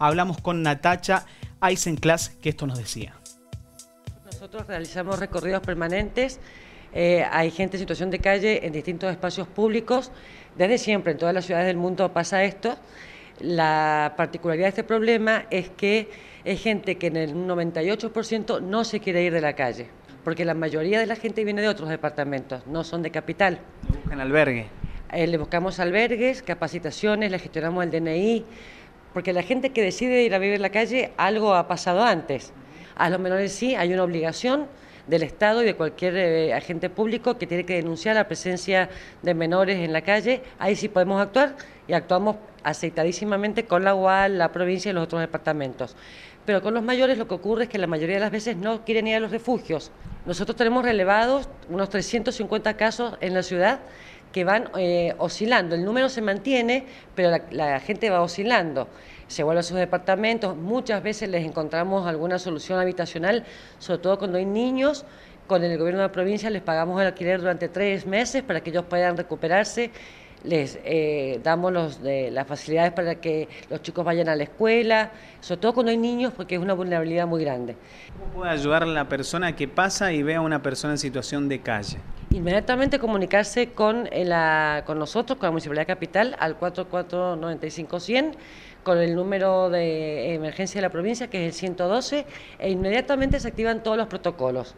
hablamos con Natacha Eisenclass, que esto nos decía. Nosotros realizamos recorridos permanentes. Eh, hay gente en situación de calle en distintos espacios públicos. Desde siempre, en todas las ciudades del mundo pasa esto. La particularidad de este problema es que es gente que en el 98% no se quiere ir de la calle, porque la mayoría de la gente viene de otros departamentos, no son de capital. Le buscan albergue. Eh, le buscamos albergues, capacitaciones, le gestionamos el DNI, porque la gente que decide ir a vivir en la calle, algo ha pasado antes. A los menores sí hay una obligación del Estado y de cualquier eh, agente público que tiene que denunciar la presencia de menores en la calle. Ahí sí podemos actuar y actuamos aceitadísimamente con la UAL, la provincia y los otros departamentos. Pero con los mayores lo que ocurre es que la mayoría de las veces no quieren ir a los refugios. Nosotros tenemos relevados unos 350 casos en la ciudad que van eh, oscilando. El número se mantiene, pero la, gente va oscilando. Se vuelve a sus departamentos, muchas veces les encontramos alguna solución habitacional, sobre todo cuando hay niños. Con el gobierno de la provincia les pagamos el alquiler durante tres meses para que ellos puedan recuperarse. Les eh, damos los, de, las facilidades para que los chicos vayan a la escuela, sobre todo cuando hay niños, porque es una vulnerabilidad muy grande. ¿Cómo puede ayudar la persona que pasa y ve a una persona en situación de calle? inmediatamente comunicarse con, eh, la, con nosotros, con la Municipalidad Capital, al 4495100, con el número de emergencia de la provincia, que es el 112, e inmediatamente se activan todos los protocolos.